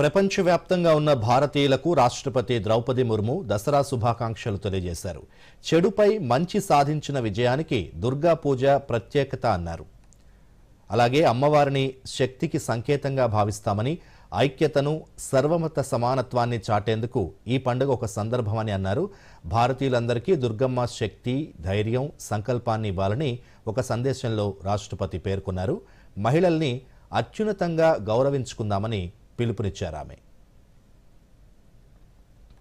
ప్రపంచవ్యాప్తంగా ఉన్న భారతీయులకు రాష్ట్రపతి ద్రౌపది ముర్ము దసరా శుభాకాంక్షలు తెలియజేశారు చెడుపై మంచి సాధించిన విజయానికి దుర్గా పూజ ప్రత్యేకత అన్నారు అలాగే అమ్మవారిని శక్తికి సంకేతంగా భావిస్తామని ఐక్యతను సర్వమత సమానత్వాన్ని చాటేందుకు ఈ పండుగ ఒక సందర్భమని అన్నారు భారతీయులందరికీ దుర్గమ్మ శక్తి ధైర్యం సంకల్పాన్ని ఇవ్వాలని ఒక సందేశంలో రాష్ట్రపతి పేర్కొన్నారు మహిళల్ని అత్యున్నతంగా గౌరవించుకుందామని ఆమె